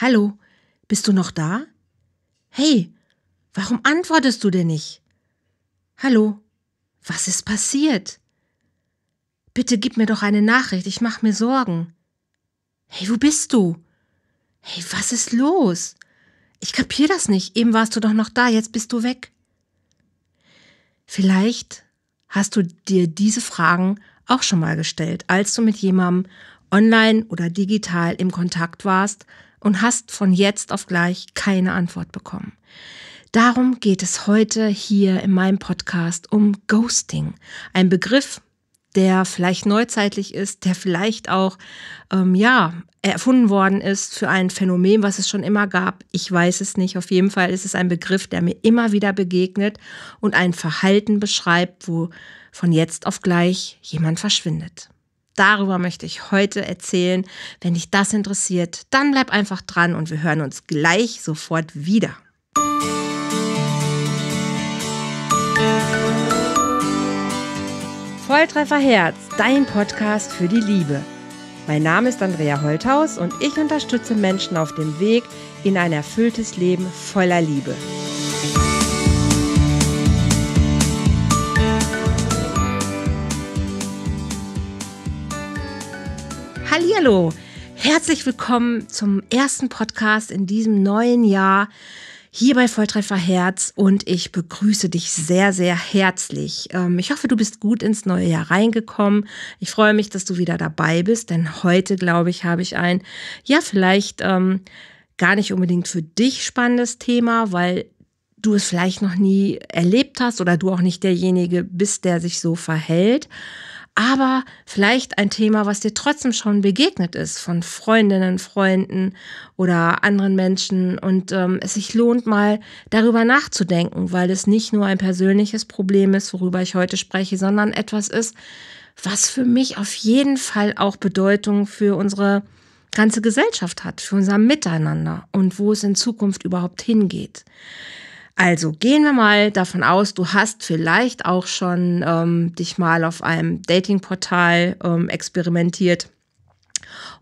Hallo, bist du noch da? Hey, warum antwortest du denn nicht? Hallo, was ist passiert? Bitte gib mir doch eine Nachricht, ich mach mir Sorgen. Hey, wo bist du? Hey, was ist los? Ich kapier das nicht. Eben warst du doch noch da, jetzt bist du weg. Vielleicht hast du dir diese Fragen auch schon mal gestellt, als du mit jemandem online oder digital im Kontakt warst, und hast von jetzt auf gleich keine Antwort bekommen. Darum geht es heute hier in meinem Podcast um Ghosting. Ein Begriff, der vielleicht neuzeitlich ist, der vielleicht auch, ähm, ja, erfunden worden ist für ein Phänomen, was es schon immer gab. Ich weiß es nicht. Auf jeden Fall ist es ein Begriff, der mir immer wieder begegnet und ein Verhalten beschreibt, wo von jetzt auf gleich jemand verschwindet darüber möchte ich heute erzählen. Wenn dich das interessiert, dann bleib einfach dran und wir hören uns gleich sofort wieder. Volltreffer Herz, dein Podcast für die Liebe. Mein Name ist Andrea Holthaus und ich unterstütze Menschen auf dem Weg in ein erfülltes Leben voller Liebe. Hallo, Herzlich willkommen zum ersten Podcast in diesem neuen Jahr hier bei Volltreffer Herz und ich begrüße dich sehr, sehr herzlich. Ähm, ich hoffe, du bist gut ins neue Jahr reingekommen. Ich freue mich, dass du wieder dabei bist, denn heute, glaube ich, habe ich ein, ja, vielleicht ähm, gar nicht unbedingt für dich spannendes Thema, weil du es vielleicht noch nie erlebt hast oder du auch nicht derjenige bist, der sich so verhält aber vielleicht ein Thema, was dir trotzdem schon begegnet ist von Freundinnen, Freunden oder anderen Menschen und ähm, es sich lohnt mal darüber nachzudenken, weil es nicht nur ein persönliches Problem ist, worüber ich heute spreche, sondern etwas ist, was für mich auf jeden Fall auch Bedeutung für unsere ganze Gesellschaft hat, für unser Miteinander und wo es in Zukunft überhaupt hingeht. Also gehen wir mal davon aus, du hast vielleicht auch schon ähm, dich mal auf einem Datingportal ähm, experimentiert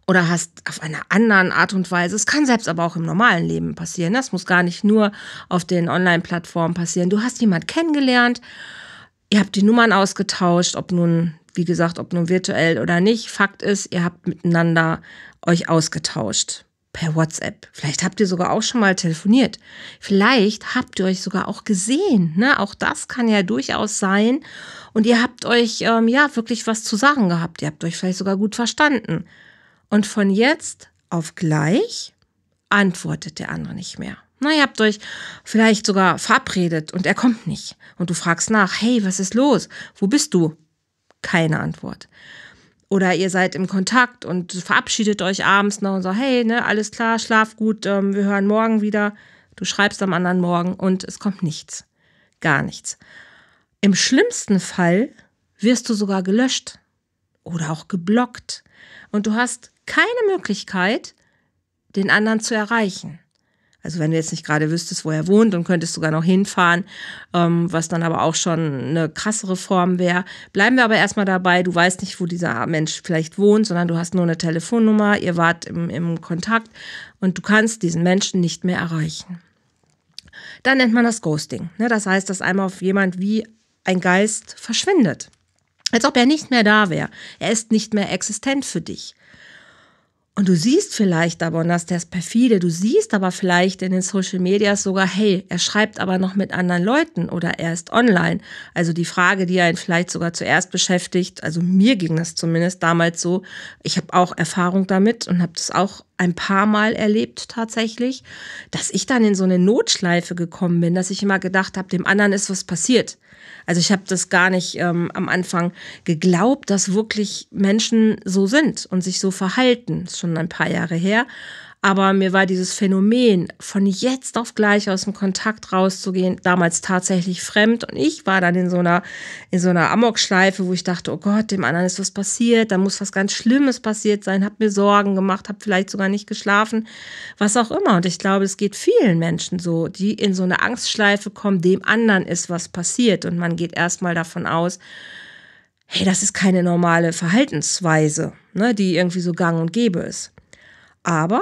oder hast auf einer anderen Art und Weise, es kann selbst aber auch im normalen Leben passieren, das muss gar nicht nur auf den Online-Plattformen passieren, du hast jemand kennengelernt, ihr habt die Nummern ausgetauscht, ob nun, wie gesagt, ob nun virtuell oder nicht, Fakt ist, ihr habt miteinander euch ausgetauscht per WhatsApp. Vielleicht habt ihr sogar auch schon mal telefoniert. Vielleicht habt ihr euch sogar auch gesehen. Ne? Auch das kann ja durchaus sein. Und ihr habt euch ähm, ja wirklich was zu sagen gehabt. Ihr habt euch vielleicht sogar gut verstanden. Und von jetzt auf gleich antwortet der andere nicht mehr. Na, ihr habt euch vielleicht sogar verabredet und er kommt nicht. Und du fragst nach, hey, was ist los? Wo bist du? Keine Antwort oder ihr seid im Kontakt und verabschiedet euch abends noch und so, hey, ne, alles klar, schlaf gut, ähm, wir hören morgen wieder. Du schreibst am anderen Morgen und es kommt nichts. Gar nichts. Im schlimmsten Fall wirst du sogar gelöscht oder auch geblockt und du hast keine Möglichkeit, den anderen zu erreichen. Also wenn du jetzt nicht gerade wüsstest, wo er wohnt und könntest sogar noch hinfahren, ähm, was dann aber auch schon eine krassere Form wäre. Bleiben wir aber erstmal dabei, du weißt nicht, wo dieser Mensch vielleicht wohnt, sondern du hast nur eine Telefonnummer, ihr wart im, im Kontakt und du kannst diesen Menschen nicht mehr erreichen. Dann nennt man das Ghosting. Ne? Das heißt, dass einmal auf jemand wie ein Geist verschwindet. Als ob er nicht mehr da wäre. Er ist nicht mehr existent für dich. Und du siehst vielleicht aber, und das ist das perfide, du siehst aber vielleicht in den Social Medias sogar, hey, er schreibt aber noch mit anderen Leuten oder er ist online. Also die Frage, die einen vielleicht sogar zuerst beschäftigt, also mir ging das zumindest damals so, ich habe auch Erfahrung damit und habe das auch ein paar Mal erlebt tatsächlich, dass ich dann in so eine Notschleife gekommen bin, dass ich immer gedacht habe, dem anderen ist was passiert. Also ich habe das gar nicht ähm, am Anfang geglaubt, dass wirklich Menschen so sind und sich so verhalten. Das ist schon ein paar Jahre her. Aber mir war dieses Phänomen, von jetzt auf gleich aus dem Kontakt rauszugehen, damals tatsächlich fremd. Und ich war dann in so einer, in so einer Amokschleife, wo ich dachte, oh Gott, dem anderen ist was passiert, da muss was ganz Schlimmes passiert sein, hab mir Sorgen gemacht, hab vielleicht sogar nicht geschlafen, was auch immer. Und ich glaube, es geht vielen Menschen so, die in so eine Angstschleife kommen, dem anderen ist was passiert. Und man geht erstmal davon aus, hey, das ist keine normale Verhaltensweise, ne, die irgendwie so gang und gäbe ist. Aber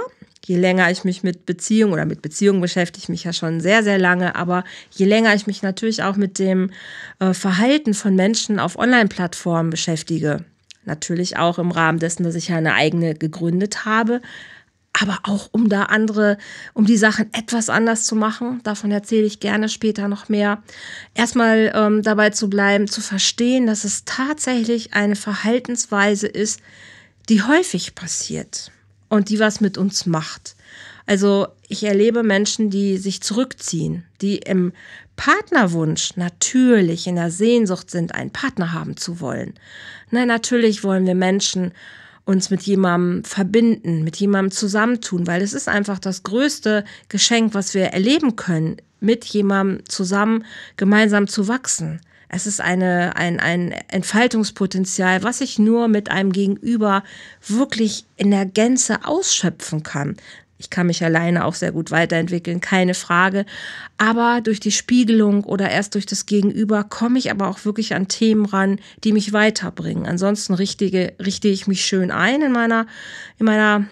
je länger ich mich mit Beziehung oder mit Beziehung beschäftige ich mich ja schon sehr, sehr lange, aber je länger ich mich natürlich auch mit dem äh, Verhalten von Menschen auf Online-Plattformen beschäftige, natürlich auch im Rahmen dessen, dass ich ja eine eigene gegründet habe, aber auch um da andere, um die Sachen etwas anders zu machen. Davon erzähle ich gerne später noch mehr. Erstmal ähm, dabei zu bleiben, zu verstehen, dass es tatsächlich eine Verhaltensweise ist, die häufig passiert und die was mit uns macht. Also ich erlebe Menschen, die sich zurückziehen, die im Partnerwunsch natürlich in der Sehnsucht sind, einen Partner haben zu wollen. Nein, natürlich wollen wir Menschen uns mit jemandem verbinden, mit jemandem zusammentun, weil es ist einfach das größte Geschenk, was wir erleben können, mit jemandem zusammen gemeinsam zu wachsen. Es ist eine, ein, ein Entfaltungspotenzial, was ich nur mit einem Gegenüber wirklich in der Gänze ausschöpfen kann. Ich kann mich alleine auch sehr gut weiterentwickeln, keine Frage. Aber durch die Spiegelung oder erst durch das Gegenüber komme ich aber auch wirklich an Themen ran, die mich weiterbringen. Ansonsten richtige, richte ich mich schön ein in meiner, in meiner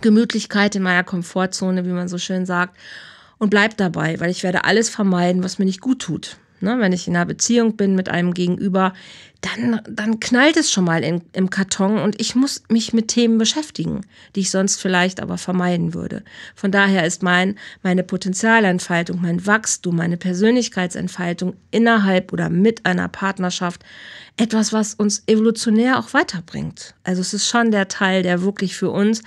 Gemütlichkeit, in meiner Komfortzone, wie man so schön sagt, und bleib dabei, weil ich werde alles vermeiden, was mir nicht gut tut. Ne, wenn ich in einer Beziehung bin mit einem Gegenüber, dann, dann knallt es schon mal in, im Karton und ich muss mich mit Themen beschäftigen, die ich sonst vielleicht aber vermeiden würde. Von daher ist mein, meine Potenzialentfaltung, mein Wachstum, meine Persönlichkeitsentfaltung innerhalb oder mit einer Partnerschaft etwas, was uns evolutionär auch weiterbringt. Also es ist schon der Teil, der wirklich für uns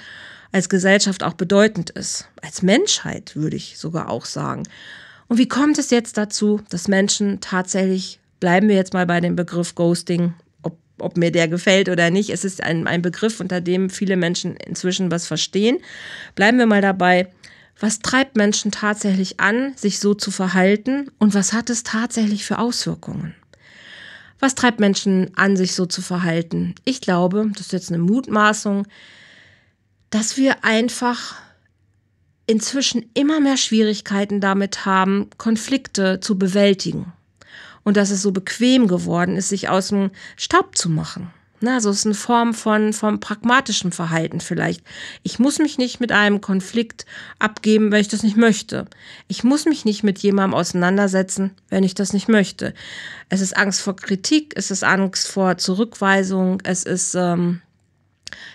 als Gesellschaft auch bedeutend ist. Als Menschheit würde ich sogar auch sagen. Und wie kommt es jetzt dazu, dass Menschen tatsächlich, bleiben wir jetzt mal bei dem Begriff Ghosting, ob, ob mir der gefällt oder nicht, es ist ein, ein Begriff, unter dem viele Menschen inzwischen was verstehen. Bleiben wir mal dabei, was treibt Menschen tatsächlich an, sich so zu verhalten und was hat es tatsächlich für Auswirkungen? Was treibt Menschen an, sich so zu verhalten? Ich glaube, das ist jetzt eine Mutmaßung, dass wir einfach inzwischen immer mehr Schwierigkeiten damit haben, Konflikte zu bewältigen. Und dass es so bequem geworden ist, sich aus dem Staub zu machen. Na, so also ist eine Form von, von pragmatischem Verhalten vielleicht. Ich muss mich nicht mit einem Konflikt abgeben, wenn ich das nicht möchte. Ich muss mich nicht mit jemandem auseinandersetzen, wenn ich das nicht möchte. Es ist Angst vor Kritik, es ist Angst vor Zurückweisung, es ist ähm,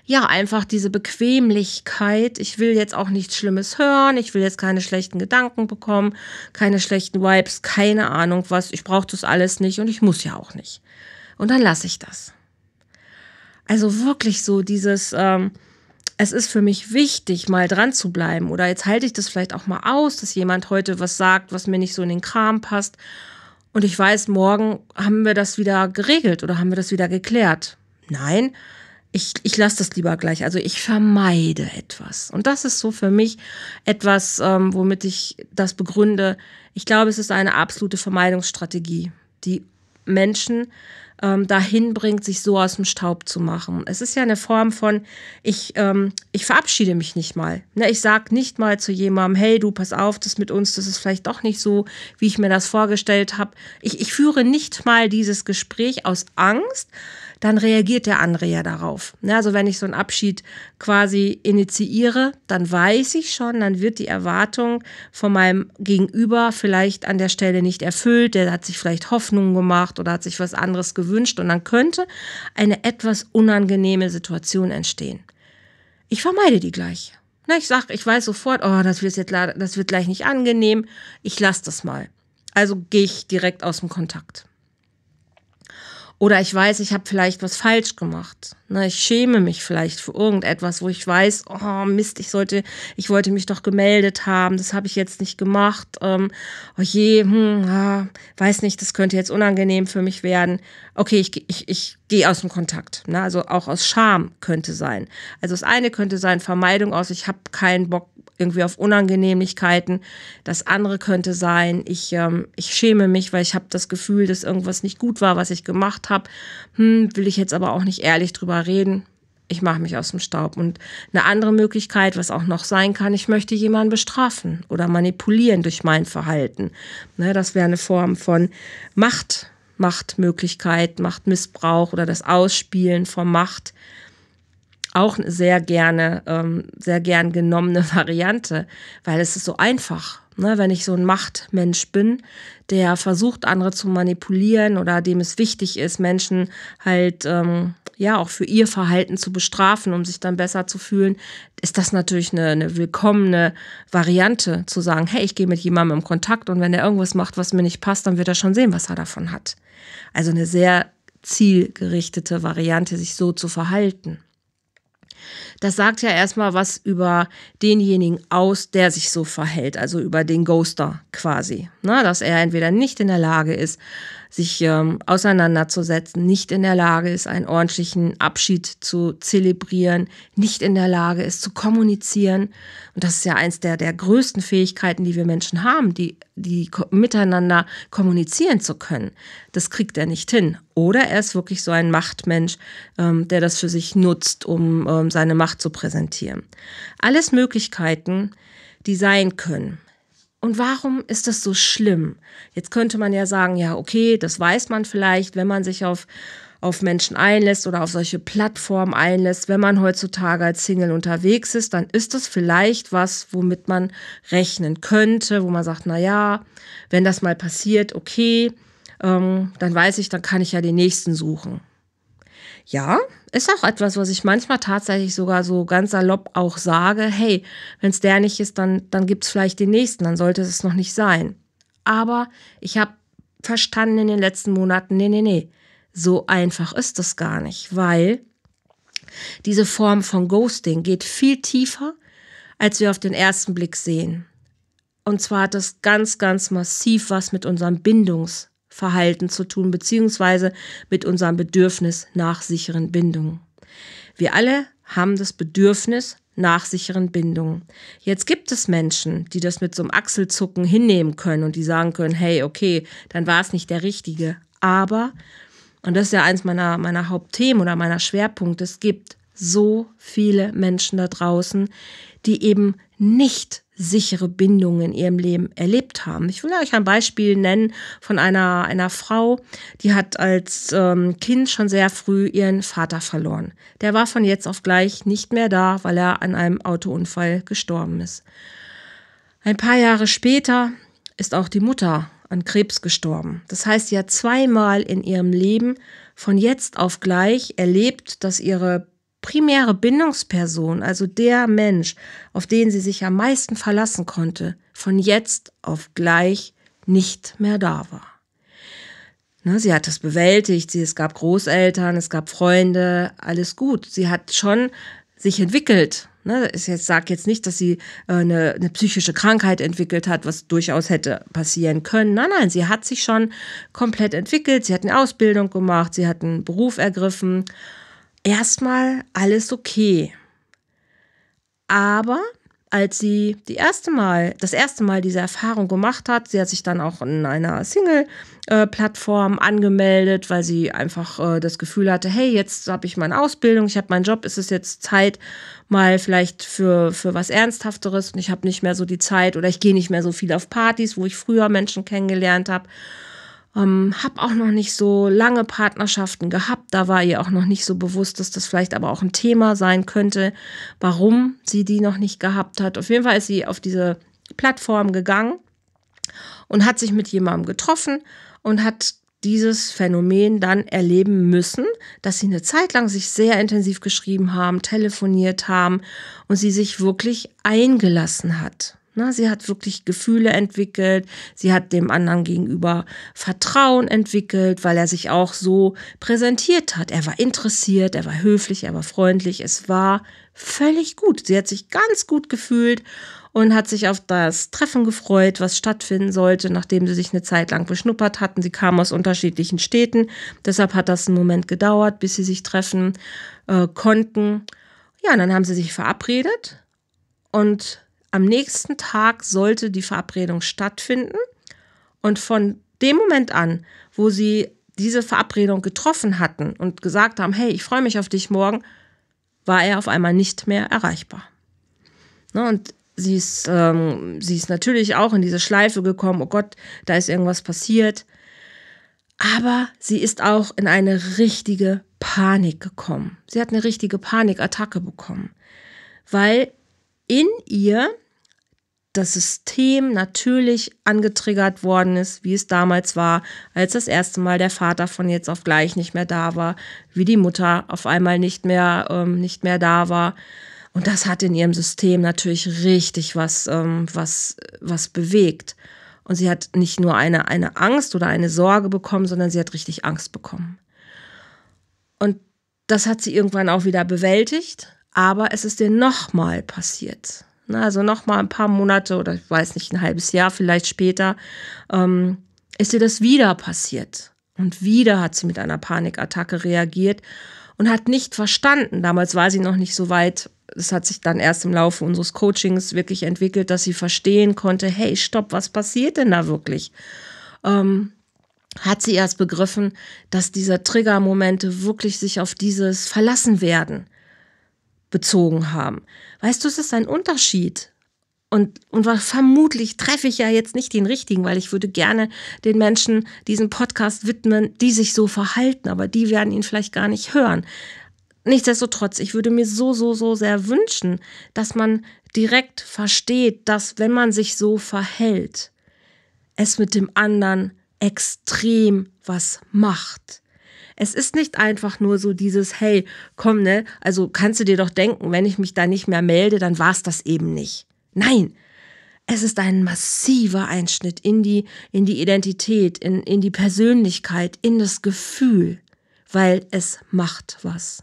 ja, einfach diese Bequemlichkeit. Ich will jetzt auch nichts Schlimmes hören. Ich will jetzt keine schlechten Gedanken bekommen, keine schlechten Vibes, keine Ahnung was. Ich brauche das alles nicht und ich muss ja auch nicht. Und dann lasse ich das. Also wirklich so dieses, ähm, es ist für mich wichtig, mal dran zu bleiben. Oder jetzt halte ich das vielleicht auch mal aus, dass jemand heute was sagt, was mir nicht so in den Kram passt. Und ich weiß, morgen haben wir das wieder geregelt oder haben wir das wieder geklärt. Nein, ich, ich lasse das lieber gleich. Also ich vermeide etwas. Und das ist so für mich etwas, ähm, womit ich das begründe. Ich glaube, es ist eine absolute Vermeidungsstrategie, die Menschen ähm, dahin bringt, sich so aus dem Staub zu machen. Es ist ja eine Form von, ich, ähm, ich verabschiede mich nicht mal. Ne, ich sage nicht mal zu jemandem, hey, du, pass auf, das mit uns, das ist vielleicht doch nicht so, wie ich mir das vorgestellt habe. Ich, ich führe nicht mal dieses Gespräch aus Angst, dann reagiert der andere ja darauf. Ne, also wenn ich so einen Abschied quasi initiiere, dann weiß ich schon, dann wird die Erwartung von meinem Gegenüber vielleicht an der Stelle nicht erfüllt, der hat sich vielleicht Hoffnungen gemacht oder hat sich was anderes gewünscht und dann könnte eine etwas unangenehme Situation entstehen. Ich vermeide die gleich. Ne, ich sage, ich weiß sofort, oh, das wird jetzt das wird gleich nicht angenehm. Ich lasse das mal. Also gehe ich direkt aus dem Kontakt. Oder ich weiß, ich habe vielleicht was falsch gemacht. Ne, ich schäme mich vielleicht für irgendetwas, wo ich weiß, oh Mist, ich sollte, ich wollte mich doch gemeldet haben, das habe ich jetzt nicht gemacht. Ähm, oh je, hm, ah, weiß nicht, das könnte jetzt unangenehm für mich werden. Okay, ich, ich, ich gehe aus dem Kontakt. Ne? Also auch aus Scham könnte sein. Also das eine könnte sein, Vermeidung aus, ich habe keinen Bock, irgendwie auf Unangenehmlichkeiten. Das andere könnte sein, ich, ähm, ich schäme mich, weil ich habe das Gefühl, dass irgendwas nicht gut war, was ich gemacht habe. Hm, will ich jetzt aber auch nicht ehrlich drüber reden. Ich mache mich aus dem Staub. Und eine andere Möglichkeit, was auch noch sein kann, ich möchte jemanden bestrafen oder manipulieren durch mein Verhalten. Ne, das wäre eine Form von Macht, Machtmöglichkeit, Machtmissbrauch oder das Ausspielen von Macht auch eine sehr gerne, ähm, sehr gern genommene Variante, weil es ist so einfach. Ne? Wenn ich so ein Machtmensch bin, der versucht, andere zu manipulieren oder dem es wichtig ist, Menschen halt ähm, ja auch für ihr Verhalten zu bestrafen, um sich dann besser zu fühlen, ist das natürlich eine, eine willkommene Variante zu sagen, hey, ich gehe mit jemandem in Kontakt und wenn er irgendwas macht, was mir nicht passt, dann wird er schon sehen, was er davon hat. Also eine sehr zielgerichtete Variante, sich so zu verhalten. Das sagt ja erstmal was über denjenigen aus, der sich so verhält, also über den Ghoster quasi. Na, ne? dass er entweder nicht in der Lage ist, sich ähm, auseinanderzusetzen, nicht in der Lage ist, einen ordentlichen Abschied zu zelebrieren, nicht in der Lage ist, zu kommunizieren. Und das ist ja eins der, der größten Fähigkeiten, die wir Menschen haben, die, die miteinander kommunizieren zu können. Das kriegt er nicht hin. Oder er ist wirklich so ein Machtmensch, ähm, der das für sich nutzt, um ähm, seine Macht zu präsentieren. Alles Möglichkeiten, die sein können. Und warum ist das so schlimm? Jetzt könnte man ja sagen, ja, okay, das weiß man vielleicht, wenn man sich auf, auf Menschen einlässt oder auf solche Plattformen einlässt. Wenn man heutzutage als Single unterwegs ist, dann ist das vielleicht was, womit man rechnen könnte, wo man sagt, na ja, wenn das mal passiert, okay, ähm, dann weiß ich, dann kann ich ja den nächsten suchen. Ja, ist auch etwas, was ich manchmal tatsächlich sogar so ganz salopp auch sage, hey, wenn es der nicht ist, dann, dann gibt es vielleicht den nächsten, dann sollte es noch nicht sein. Aber ich habe verstanden in den letzten Monaten, nee, nee, nee, so einfach ist das gar nicht, weil diese Form von Ghosting geht viel tiefer, als wir auf den ersten Blick sehen. Und zwar hat das ganz, ganz massiv was mit unserem Bindungs- Verhalten zu tun, beziehungsweise mit unserem Bedürfnis nach sicheren Bindungen. Wir alle haben das Bedürfnis nach sicheren Bindungen. Jetzt gibt es Menschen, die das mit so einem Achselzucken hinnehmen können und die sagen können, hey, okay, dann war es nicht der richtige. Aber, und das ist ja eins meiner, meiner Hauptthemen oder meiner Schwerpunkte, es gibt so viele Menschen da draußen, die eben nicht sichere Bindungen in ihrem Leben erlebt haben. Ich will euch ein Beispiel nennen von einer, einer Frau, die hat als ähm, Kind schon sehr früh ihren Vater verloren. Der war von jetzt auf gleich nicht mehr da, weil er an einem Autounfall gestorben ist. Ein paar Jahre später ist auch die Mutter an Krebs gestorben. Das heißt, sie hat zweimal in ihrem Leben von jetzt auf gleich erlebt, dass ihre primäre Bindungsperson, also der Mensch, auf den sie sich am meisten verlassen konnte, von jetzt auf gleich nicht mehr da war. Ne, sie hat das bewältigt, es gab Großeltern, es gab Freunde, alles gut. Sie hat schon sich entwickelt. Ne? ich sage jetzt nicht, dass sie äh, eine, eine psychische Krankheit entwickelt hat, was durchaus hätte passieren können. Nein, nein, sie hat sich schon komplett entwickelt. Sie hat eine Ausbildung gemacht, sie hat einen Beruf ergriffen erstmal alles okay. Aber als sie die erste Mal, das erste Mal diese Erfahrung gemacht hat, sie hat sich dann auch in einer Single-Plattform angemeldet, weil sie einfach äh, das Gefühl hatte, hey, jetzt habe ich meine Ausbildung, ich habe meinen Job, ist es jetzt Zeit mal vielleicht für, für was Ernsthafteres und ich habe nicht mehr so die Zeit oder ich gehe nicht mehr so viel auf Partys, wo ich früher Menschen kennengelernt habe. Ähm, hab auch noch nicht so lange Partnerschaften gehabt. Da war ihr auch noch nicht so bewusst, dass das vielleicht aber auch ein Thema sein könnte, warum sie die noch nicht gehabt hat. Auf jeden Fall ist sie auf diese Plattform gegangen und hat sich mit jemandem getroffen und hat dieses Phänomen dann erleben müssen, dass sie eine Zeit lang sich sehr intensiv geschrieben haben, telefoniert haben und sie sich wirklich eingelassen hat. Na, ne? sie hat wirklich Gefühle entwickelt, sie hat dem anderen gegenüber Vertrauen entwickelt, weil er sich auch so präsentiert hat. Er war interessiert, er war höflich, er war freundlich, es war völlig gut. Sie hat sich ganz gut gefühlt und hat sich auf das Treffen gefreut, was stattfinden sollte, nachdem sie sich eine Zeit lang beschnuppert hatten. Sie kamen aus unterschiedlichen Städten, deshalb hat das einen Moment gedauert, bis sie sich treffen äh, konnten. Ja, und dann haben sie sich verabredet und am nächsten Tag sollte die Verabredung stattfinden und von dem Moment an, wo sie diese Verabredung getroffen hatten und gesagt haben, hey, ich freue mich auf dich morgen, war er auf einmal nicht mehr erreichbar. Ne, und sie ist, ähm, sie ist natürlich auch in diese Schleife gekommen, oh Gott, da ist irgendwas passiert. Aber sie ist auch in eine richtige Panik gekommen. Sie hat eine richtige Panikattacke bekommen, weil in ihr das System natürlich angetriggert worden ist, wie es damals war, als das erste Mal der Vater von jetzt auf gleich nicht mehr da war, wie die Mutter auf einmal nicht mehr, ähm, nicht mehr da war. Und das hat in ihrem System natürlich richtig was, ähm, was, was bewegt. Und sie hat nicht nur eine, eine Angst oder eine Sorge bekommen, sondern sie hat richtig Angst bekommen. Und das hat sie irgendwann auch wieder bewältigt aber es ist dir nochmal passiert. Na, also nochmal ein paar Monate oder ich weiß nicht, ein halbes Jahr vielleicht später, ähm, ist dir das wieder passiert. Und wieder hat sie mit einer Panikattacke reagiert und hat nicht verstanden. Damals war sie noch nicht so weit. Es hat sich dann erst im Laufe unseres Coachings wirklich entwickelt, dass sie verstehen konnte, hey, stopp, was passiert denn da wirklich? Ähm, hat sie erst begriffen, dass diese Triggermomente wirklich sich auf dieses Verlassen Verlassenwerden bezogen haben. Weißt du, es ist ein Unterschied. Und, und vermutlich treffe ich ja jetzt nicht den richtigen, weil ich würde gerne den Menschen diesen Podcast widmen, die sich so verhalten, aber die werden ihn vielleicht gar nicht hören. Nichtsdestotrotz, ich würde mir so, so, so sehr wünschen, dass man direkt versteht, dass wenn man sich so verhält, es mit dem anderen extrem was macht. Es ist nicht einfach nur so dieses, hey, komm, ne? Also kannst du dir doch denken, wenn ich mich da nicht mehr melde, dann war es das eben nicht. Nein, es ist ein massiver Einschnitt in die, in die Identität, in, in die Persönlichkeit, in das Gefühl, weil es macht was.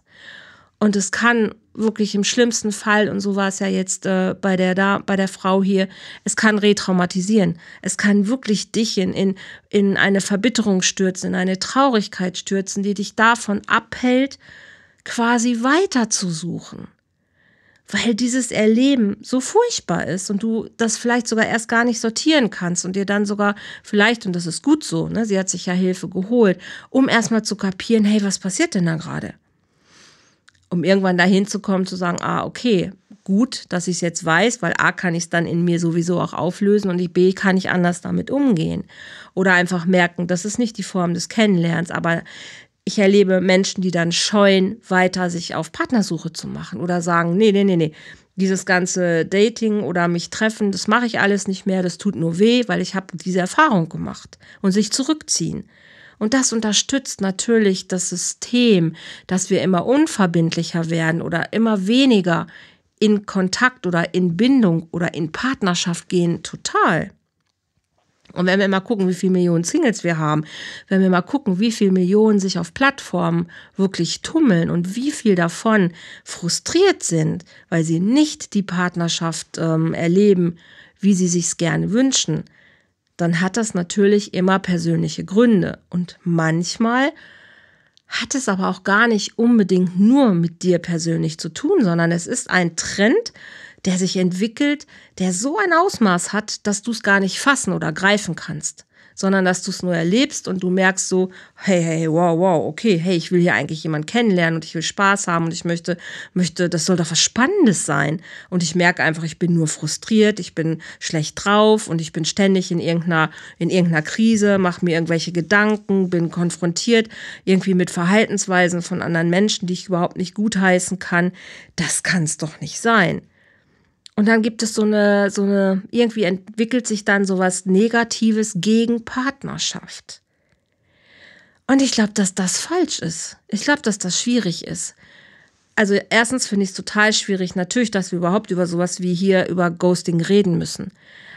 Und es kann wirklich im schlimmsten Fall, und so war es ja jetzt äh, bei, der, da, bei der Frau hier, es kann retraumatisieren. Es kann wirklich dich in, in, in eine Verbitterung stürzen, in eine Traurigkeit stürzen, die dich davon abhält, quasi weiterzusuchen. Weil dieses Erleben so furchtbar ist und du das vielleicht sogar erst gar nicht sortieren kannst und dir dann sogar vielleicht, und das ist gut so, ne, sie hat sich ja Hilfe geholt, um erstmal zu kapieren, hey, was passiert denn da gerade? um irgendwann dahin zu kommen, zu sagen, ah, okay, gut, dass ich es jetzt weiß, weil A kann ich es dann in mir sowieso auch auflösen und ich B kann ich anders damit umgehen. Oder einfach merken, das ist nicht die Form des Kennenlernens, aber ich erlebe Menschen, die dann scheuen, weiter sich auf Partnersuche zu machen oder sagen, nee, nee, nee, nee, dieses ganze Dating oder mich treffen, das mache ich alles nicht mehr, das tut nur weh, weil ich habe diese Erfahrung gemacht und sich zurückziehen. Und das unterstützt natürlich das System, dass wir immer unverbindlicher werden oder immer weniger in Kontakt oder in Bindung oder in Partnerschaft gehen, total. Und wenn wir mal gucken, wie viele Millionen Singles wir haben, wenn wir mal gucken, wie viele Millionen sich auf Plattformen wirklich tummeln und wie viel davon frustriert sind, weil sie nicht die Partnerschaft ähm, erleben, wie sie sich's gerne wünschen, dann hat das natürlich immer persönliche Gründe. Und manchmal hat es aber auch gar nicht unbedingt nur mit dir persönlich zu tun, sondern es ist ein Trend, der sich entwickelt, der so ein Ausmaß hat, dass du es gar nicht fassen oder greifen kannst sondern dass du es nur erlebst und du merkst so, hey, hey, wow, wow, okay, hey, ich will hier eigentlich jemanden kennenlernen und ich will Spaß haben und ich möchte, möchte, das soll doch was Spannendes sein. Und ich merke einfach, ich bin nur frustriert, ich bin schlecht drauf und ich bin ständig in irgendeiner, in irgendeiner Krise, mache mir irgendwelche Gedanken, bin konfrontiert irgendwie mit Verhaltensweisen von anderen Menschen, die ich überhaupt nicht gutheißen kann. Das kann es doch nicht sein. Und dann gibt es so eine, so eine, irgendwie entwickelt sich dann sowas Negatives gegen Partnerschaft. Und ich glaube, dass das falsch ist. Ich glaube, dass das schwierig ist. Also erstens finde ich es total schwierig, natürlich, dass wir überhaupt über sowas wie hier über Ghosting reden müssen.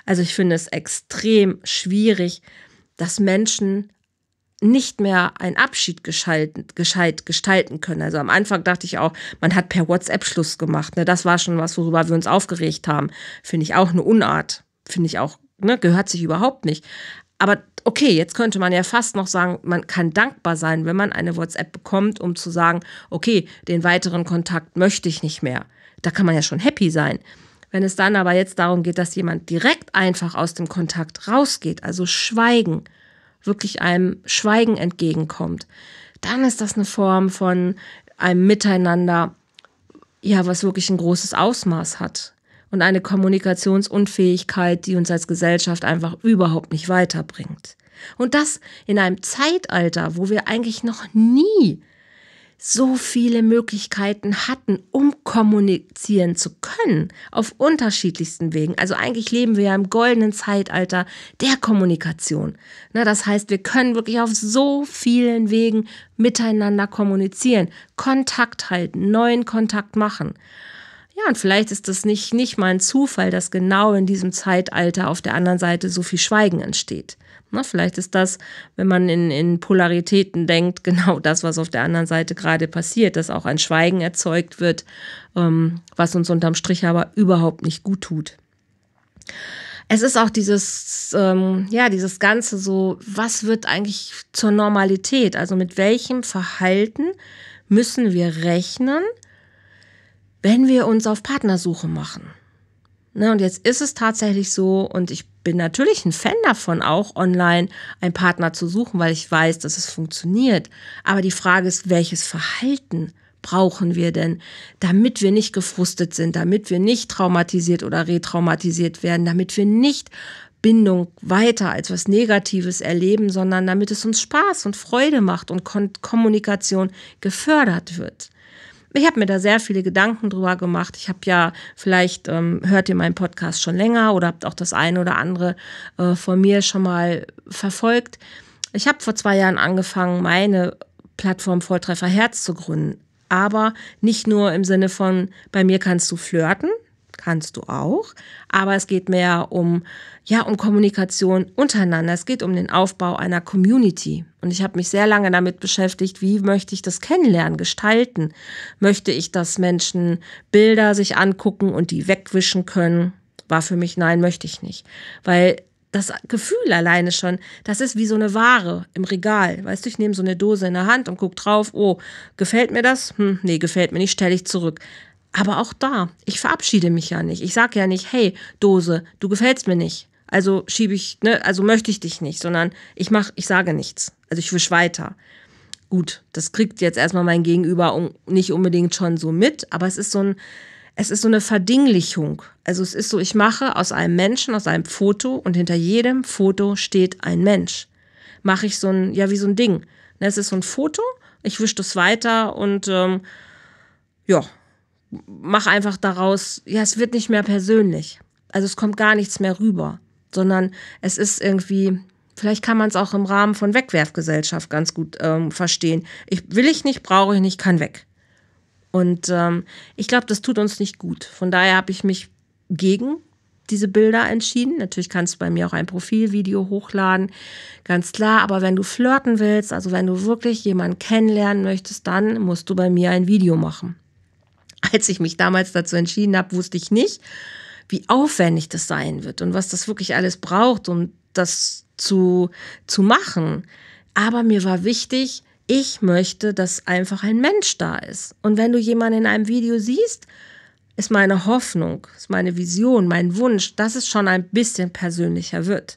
Also ich finde es extrem schwierig, dass Menschen nicht mehr einen Abschied gescheit gestalten können. Also am Anfang dachte ich auch, man hat per WhatsApp Schluss gemacht. Ne? Das war schon was, worüber wir uns aufgeregt haben. Finde ich auch eine Unart. Finde ich auch, ne? gehört sich überhaupt nicht. Aber okay, jetzt könnte man ja fast noch sagen, man kann dankbar sein, wenn man eine WhatsApp bekommt, um zu sagen, okay, den weiteren Kontakt möchte ich nicht mehr. Da kann man ja schon happy sein. Wenn es dann aber jetzt darum geht, dass jemand direkt einfach aus dem Kontakt rausgeht, also schweigen, wirklich einem Schweigen entgegenkommt, dann ist das eine Form von einem Miteinander, ja, was wirklich ein großes Ausmaß hat. Und eine Kommunikationsunfähigkeit, die uns als Gesellschaft einfach überhaupt nicht weiterbringt. Und das in einem Zeitalter, wo wir eigentlich noch nie so viele Möglichkeiten hatten, um kommunizieren zu können, auf unterschiedlichsten Wegen. Also eigentlich leben wir ja im goldenen Zeitalter der Kommunikation. Na, das heißt, wir können wirklich auf so vielen Wegen miteinander kommunizieren, Kontakt halten, neuen Kontakt machen. Ja, und vielleicht ist das nicht, nicht mal ein Zufall, dass genau in diesem Zeitalter auf der anderen Seite so viel Schweigen entsteht. Na, ne, vielleicht ist das, wenn man in, in Polaritäten denkt, genau das, was auf der anderen Seite gerade passiert, dass auch ein Schweigen erzeugt wird, ähm, was uns unterm Strich aber überhaupt nicht gut tut. Es ist auch dieses, ähm, ja, dieses Ganze so, was wird eigentlich zur Normalität? Also mit welchem Verhalten müssen wir rechnen, wenn wir uns auf Partnersuche machen? Ne, und jetzt ist es tatsächlich so und ich bin natürlich ein Fan davon, auch online einen Partner zu suchen, weil ich weiß, dass es funktioniert. Aber die Frage ist, welches Verhalten brauchen wir denn, damit wir nicht gefrustet sind, damit wir nicht traumatisiert oder retraumatisiert werden, damit wir nicht Bindung weiter als was Negatives erleben, sondern damit es uns Spaß und Freude macht und Kommunikation gefördert wird. Ich habe mir da sehr viele Gedanken drüber gemacht. Ich habe ja, vielleicht ähm, hört ihr meinen Podcast schon länger oder habt auch das eine oder andere äh, von mir schon mal verfolgt. Ich habe vor zwei Jahren angefangen, meine Plattform Volltreffer Herz zu gründen. Aber nicht nur im Sinne von, bei mir kannst du flirten, kannst du auch, aber es geht mehr um ja, um Kommunikation untereinander. Es geht um den Aufbau einer Community. Und ich habe mich sehr lange damit beschäftigt, wie möchte ich das kennenlernen, gestalten? Möchte ich, dass Menschen Bilder sich angucken und die wegwischen können? War für mich nein, möchte ich nicht, weil das Gefühl alleine schon, das ist wie so eine Ware im Regal. Weißt du, ich nehme so eine Dose in der Hand und gucke drauf, oh, gefällt mir das? Hm, nee, gefällt mir nicht, stelle ich zurück. Aber auch da, ich verabschiede mich ja nicht. Ich sage ja nicht, hey, Dose, du gefällst mir nicht. Also schiebe ich, ne, also möchte ich dich nicht, sondern ich mache, ich sage nichts. Also ich wisch weiter. Gut, das kriegt jetzt erstmal mein Gegenüber nicht unbedingt schon so mit, aber es ist so ein, es ist so eine Verdinglichung. Also es ist so, ich mache aus einem Menschen, aus einem Foto und hinter jedem Foto steht ein Mensch. Mache ich so ein, ja, wie so ein Ding. Ne, es ist so ein Foto, ich wisch das weiter und ähm, ja, mach einfach daraus, ja, es wird nicht mehr persönlich. Also es kommt gar nichts mehr rüber, sondern es ist irgendwie, vielleicht kann man es auch im Rahmen von Wegwerfgesellschaft ganz gut ähm, verstehen. Ich will ich nicht, brauche ich nicht, kann weg. Und ähm, ich glaube, das tut uns nicht gut. Von daher habe ich mich gegen diese Bilder entschieden. Natürlich kannst du bei mir auch ein Profilvideo hochladen, ganz klar. Aber wenn du flirten willst, also wenn du wirklich jemanden kennenlernen möchtest, dann musst du bei mir ein Video machen. als ich mich damals dazu entschieden habe, wusste ich nicht, wie aufwendig das sein wird und was das wirklich alles braucht, um das zu, zu machen. Aber mir war wichtig, ich möchte, dass einfach ein Mensch da ist. Und wenn du jemanden in einem Video siehst, ist meine Hoffnung, ist meine Vision, mein Wunsch, dass es schon ein bisschen persönlicher wird.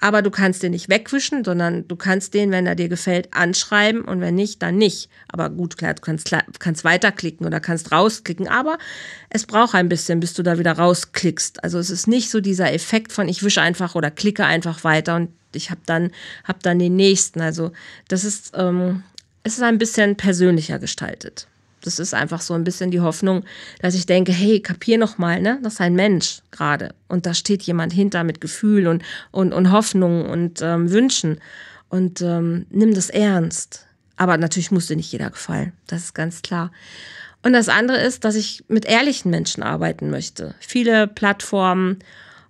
Aber du kannst den nicht wegwischen, sondern du kannst den, wenn er dir gefällt, anschreiben und wenn nicht, dann nicht. Aber gut, klar, du kannst, kannst weiterklicken oder kannst rausklicken, aber es braucht ein bisschen, bis du da wieder rausklickst. Also es ist nicht so dieser Effekt von ich wische einfach oder klicke einfach weiter und ich habe dann, hab dann den nächsten. Also das ist, ähm, es ist ein bisschen persönlicher gestaltet das ist einfach so ein bisschen die Hoffnung, dass ich denke, hey, kapier noch mal, ne, das ist ein Mensch gerade und da steht jemand hinter mit Gefühl und und und Hoffnung und ähm, Wünschen und ähm, nimm das ernst. Aber natürlich musste nicht jeder gefallen, das ist ganz klar. Und das andere ist, dass ich mit ehrlichen Menschen arbeiten möchte. Viele Plattformen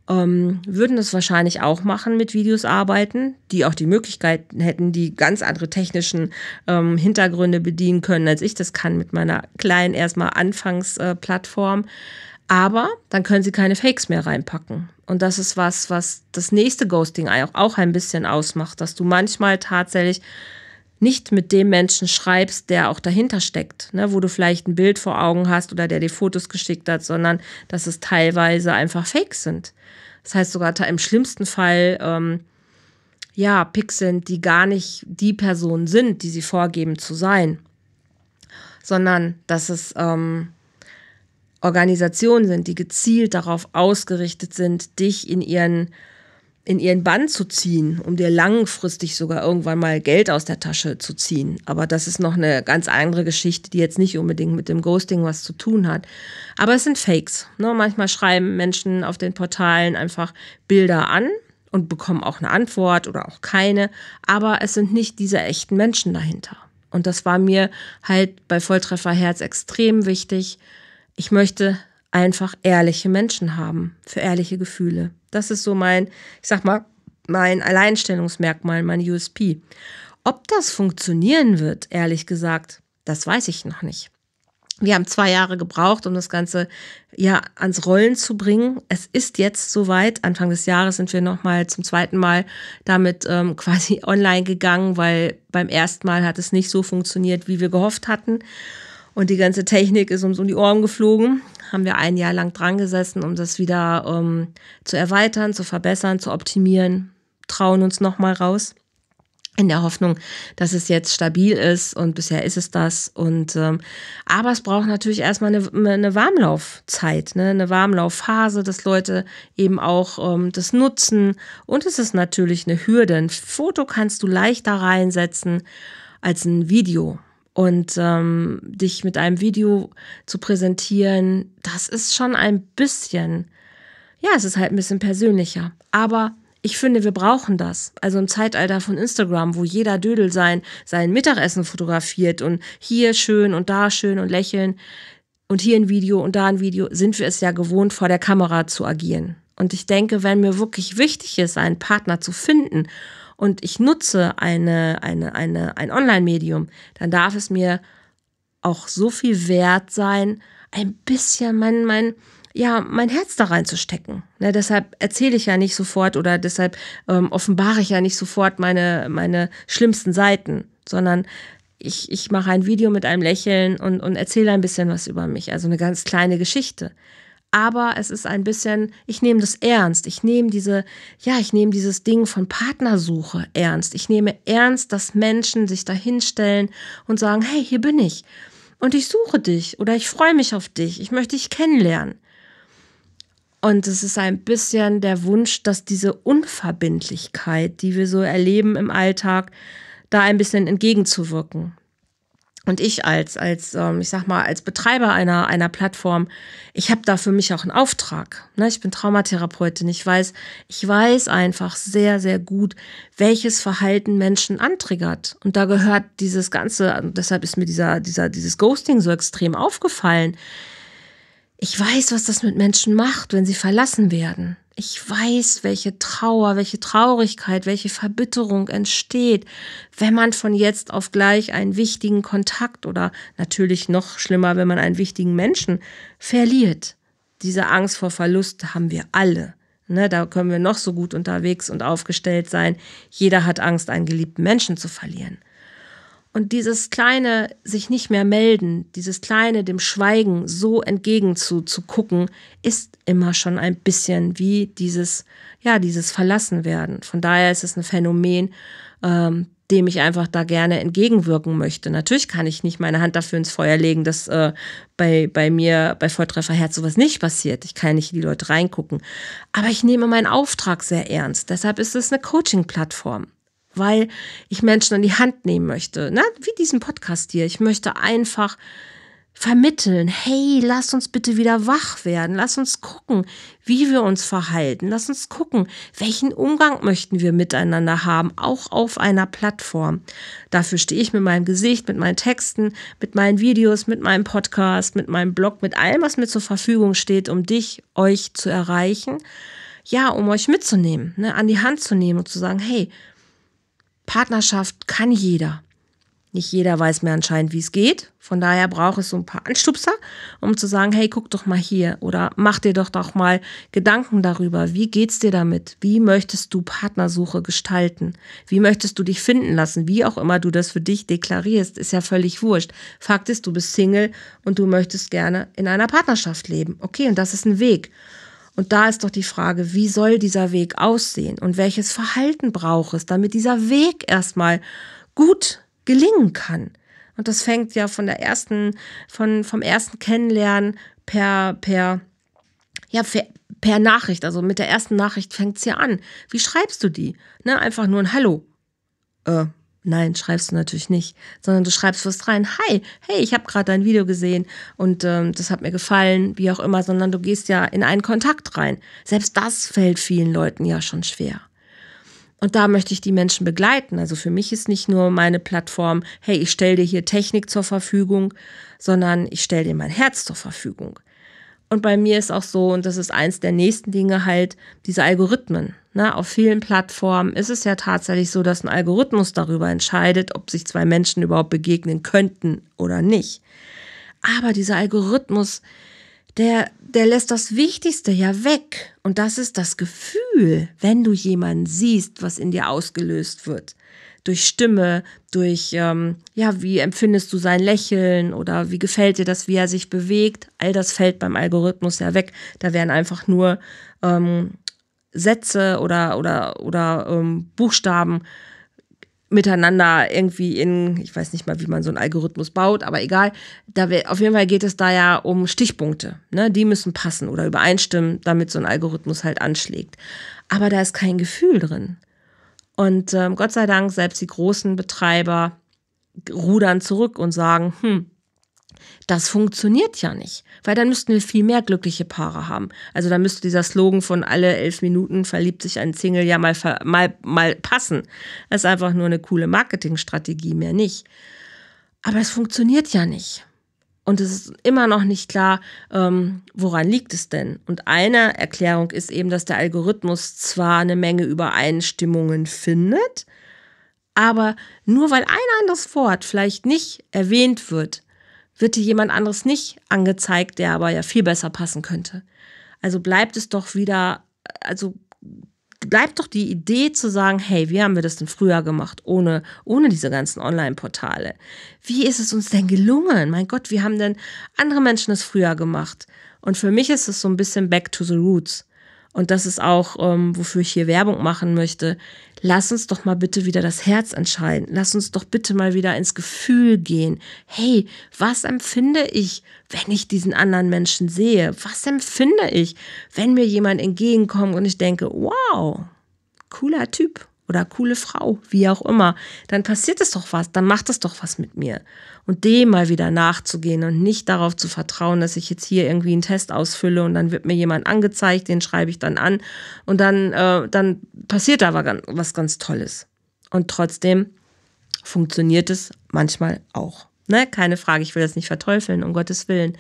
ähm, würden das wahrscheinlich auch machen mit Videos arbeiten, die auch die Möglichkeiten hätten, die ganz andere technischen ähm, Hintergründe bedienen können, als ich das kann mit meiner kleinen erstmal Anfangsplattform. Äh, aber dann können sie keine Fakes mehr reinpacken. Und das ist was, was das nächste Ghosting auch, ein bisschen ausmacht, dass du manchmal tatsächlich nicht mit dem Menschen schreibst, der auch dahinter steckt, ne, wo du vielleicht ein Bild vor Augen hast oder der dir Fotos geschickt hat, sondern dass es teilweise einfach Fakes sind. Das heißt sogar im schlimmsten Fall, ähm, ja, Pixeln, die gar nicht die Personen sind, die sie vorgeben zu sein, sondern dass es ähm, Organisationen sind, die gezielt darauf ausgerichtet sind, dich in ihren in ihren Bann zu ziehen, um dir langfristig sogar irgendwann mal Geld aus der Tasche zu ziehen. Aber das ist noch eine ganz andere Geschichte, die jetzt nicht unbedingt mit dem Ghosting was zu tun hat. Aber es sind Fakes. Ne? Manchmal schreiben Menschen auf den Portalen einfach Bilder an und bekommen auch eine Antwort oder auch keine. Aber es sind nicht diese echten Menschen dahinter. Und das war mir halt bei Volltreffer Herz extrem wichtig. Ich möchte einfach ehrliche Menschen haben für ehrliche Gefühle. Das ist so mein, ich sag mal, mein Alleinstellungsmerkmal, mein USP. Ob das funktionieren wird, ehrlich gesagt, das weiß ich noch nicht. Wir haben zwei Jahre gebraucht, um das Ganze ja ans Rollen zu bringen. Es ist jetzt soweit. Anfang des Jahres sind wir nochmal zum zweiten Mal damit ähm, quasi online gegangen, weil beim ersten Mal hat es nicht so funktioniert, wie wir gehofft hatten. Und die ganze Technik ist uns um die Ohren geflogen. Haben wir ein Jahr lang dran gesessen, um das wieder ähm, zu erweitern, zu verbessern, zu optimieren. Trauen uns nochmal raus. In der Hoffnung, dass es jetzt stabil ist und bisher ist es das. Und ähm, aber es braucht natürlich erstmal eine, eine Warmlaufzeit, ne? eine Warmlaufphase, dass Leute eben auch ähm, das nutzen. Und es ist natürlich eine Hürde. Ein Foto kannst du leichter reinsetzen als ein Video und ähm, dich mit einem Video zu präsentieren, das ist schon ein bisschen, ja, es ist halt ein bisschen persönlicher. Aber ich finde, wir brauchen das. Also im Zeitalter von Instagram, wo jeder Dödel sein, sein Mittagessen fotografiert und hier schön und da schön und lächeln und hier ein Video und da ein Video, sind wir es ja gewohnt, vor der Kamera zu agieren. Und ich denke, wenn mir wirklich wichtig ist, einen Partner zu finden und ich nutze eine, eine, eine, ein Online-Medium, dann darf es mir auch so viel wert sein, ein bisschen mein, mein, ja, mein Herz da reinzustecken. Ne, deshalb erzähle ich ja nicht sofort oder deshalb ähm, offenbare ich ja nicht sofort meine, meine schlimmsten Seiten, sondern ich, ich mache ein Video mit einem Lächeln und, und erzähle ein bisschen was über mich. Also eine ganz kleine Geschichte aber es ist ein bisschen, ich nehme das ernst. Ich nehme diese, ja, ich nehme dieses Ding von Partnersuche ernst. Ich nehme ernst, dass Menschen sich dahinstellen und sagen, hey, hier bin ich und ich suche dich oder ich freue mich auf dich. Ich möchte dich kennenlernen. Und es ist ein bisschen der Wunsch, dass diese Unverbindlichkeit, die wir so erleben im Alltag, da ein bisschen entgegenzuwirken und ich als, als ähm, ich sag mal, als Betreiber einer, einer Plattform, ich habe da für mich auch einen Auftrag. Ne? Ich bin Traumatherapeutin. Ich weiß, ich weiß einfach sehr, sehr gut, welches Verhalten Menschen antriggert. Und da gehört dieses Ganze, deshalb ist mir dieser, dieser, dieses Ghosting so extrem aufgefallen. Ich weiß, was das mit Menschen macht, wenn sie verlassen werden. Ich weiß, welche Trauer, welche Traurigkeit, welche Verbitterung entsteht, wenn man von jetzt auf gleich einen wichtigen Kontakt oder natürlich noch schlimmer, wenn man einen wichtigen Menschen verliert. Diese Angst vor Verlust haben wir alle. Ne, da können wir noch so gut unterwegs und aufgestellt sein. Jeder hat Angst, einen geliebten Menschen zu verlieren. Und dieses kleine sich nicht mehr melden, dieses kleine dem Schweigen so entgegen zu, zu gucken, ist immer schon ein bisschen wie dieses, ja, dieses Verlassenwerden. Von daher ist es ein Phänomen, ähm, dem ich einfach da gerne entgegenwirken möchte. Natürlich kann ich nicht meine Hand dafür ins Feuer legen, dass äh, bei, bei mir bei Volltreffer Herz sowas nicht passiert. Ich kann nicht in die Leute reingucken. Aber ich nehme meinen Auftrag sehr ernst. Deshalb ist es eine Coaching-Plattform weil ich Menschen an die Hand nehmen möchte. Ne? Wie diesen Podcast hier. Ich möchte einfach vermitteln, hey, lass uns bitte wieder wach werden, lass uns gucken, wie wir uns verhalten, lass uns gucken, welchen Umgang möchten wir miteinander haben, auch auf einer Plattform. Dafür stehe ich mit meinem Gesicht, mit meinen Texten, mit meinen Videos, mit meinem Podcast, mit meinem Blog, mit allem, was mir zur Verfügung steht, um dich, euch zu erreichen. Ja, um euch mitzunehmen, ne, an die Hand zu nehmen und zu sagen, hey, Partnerschaft kann jeder. Nicht jeder weiß mir anscheinend, wie es geht. Von daher brauche ich so ein paar Anstupser, um zu sagen, hey, guck doch mal hier oder mach dir doch doch mal Gedanken darüber. Wie geht's dir damit? Wie möchtest du Partnersuche gestalten? Wie möchtest du dich finden lassen? Wie auch immer du das für dich deklarierst, ist ja völlig wurscht. Fakt ist, du bist Single und du möchtest gerne in einer Partnerschaft leben. Okay, und das ist ein Weg. Und da ist doch die Frage, wie soll dieser Weg aussehen und welches Verhalten braucht es, damit dieser Weg erstmal gut gelingen kann. Und das fängt ja von der ersten, von, vom ersten Kennenlernen per, per, ja, per, per Nachricht, also mit der ersten Nachricht fängt es ja an. Wie schreibst du die? Ne, einfach nur ein Hallo. Äh, Nein, schreibst du natürlich nicht, sondern du schreibst was rein. Hi, hey, ich habe gerade dein Video gesehen und ähm, das hat mir gefallen, wie auch immer, sondern du gehst ja in einen Kontakt rein. Selbst das fällt vielen Leuten ja schon schwer. Und da möchte ich die Menschen begleiten. Also für mich ist nicht nur meine Plattform, hey, ich stelle dir hier Technik zur Verfügung, sondern ich stelle dir mein Herz zur Verfügung. Und bei mir ist auch so, und das ist eins der nächsten Dinge halt, diese Algorithmen. Ne? Auf vielen Plattformen ist es ja tatsächlich so, dass ein Algorithmus darüber entscheidet, ob sich zwei Menschen überhaupt begegnen könnten oder nicht. Aber dieser Algorithmus, der, der lässt das Wichtigste ja weg. Und das ist das Gefühl, wenn du jemanden siehst, was in dir ausgelöst wird durch Stimme, durch, ähm, ja, wie empfindest du sein Lächeln oder wie gefällt dir das, wie er sich bewegt. All das fällt beim Algorithmus ja weg. Da werden einfach nur ähm, Sätze oder, oder, oder ähm, Buchstaben miteinander irgendwie in, ich weiß nicht mal, wie man so einen Algorithmus baut, aber egal, da wir, auf jeden Fall geht es da ja um Stichpunkte. Ne? Die müssen passen oder übereinstimmen, damit so ein Algorithmus halt anschlägt. Aber da ist kein Gefühl drin. Und ähm, Gott sei Dank, selbst die großen Betreiber rudern zurück und sagen, hm, das funktioniert ja nicht, weil dann müssten wir viel mehr glückliche Paare haben. Also dann müsste dieser Slogan von alle elf Minuten verliebt sich ein Single ja mal, mal, mal passen. Das ist einfach nur eine coole Marketingstrategie, mehr nicht. Aber es funktioniert ja nicht. Und es ist immer noch nicht klar, ähm, woran liegt es denn? Und eine Erklärung ist eben, dass der Algorithmus zwar eine Menge Übereinstimmungen findet, aber nur weil ein anderes Wort vielleicht nicht erwähnt wird, wird dir jemand anderes nicht angezeigt, der aber ja viel besser passen könnte. Also bleibt es doch wieder, also bleibt doch die Idee zu sagen, hey, wie haben wir das denn früher gemacht, ohne, ohne diese ganzen Online-Portale? Wie ist es uns denn gelungen? Mein Gott, wie haben denn andere Menschen das früher gemacht? Und für mich ist es so ein bisschen back to the roots und das ist auch, ähm, wofür ich hier Werbung machen möchte, lass uns doch mal bitte wieder das Herz entscheiden. Lass uns doch bitte mal wieder ins Gefühl gehen. Hey, was empfinde ich, wenn ich diesen anderen Menschen sehe? Was empfinde ich, wenn mir jemand entgegenkommt und ich denke, wow, cooler Typ oder coole Frau, wie auch immer, dann passiert es doch was, dann macht es doch was mit mir. Und dem mal wieder nachzugehen und nicht darauf zu vertrauen, dass ich jetzt hier irgendwie einen Test ausfülle und dann wird mir jemand angezeigt, den schreibe ich dann an und dann, äh, dann passiert da aber was ganz Tolles. Und trotzdem funktioniert es manchmal auch. Ne? Keine Frage, ich will das nicht verteufeln, um Gottes Willen.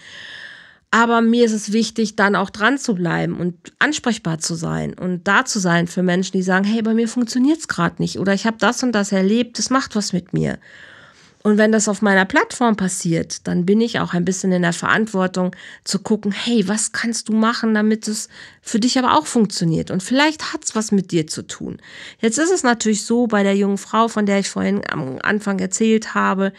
Aber mir ist es wichtig, dann auch dran zu bleiben und ansprechbar zu sein und da zu sein für Menschen, die sagen, hey, bei mir funktioniert es gerade nicht oder ich habe das und das erlebt, das macht was mit mir. Und wenn das auf meiner Plattform passiert, dann bin ich auch ein bisschen in der Verantwortung zu gucken, hey, was kannst du machen, damit es für dich aber auch funktioniert? Und vielleicht hat's was mit dir zu tun. Jetzt ist es natürlich so bei der jungen Frau, von der ich vorhin am Anfang erzählt habe,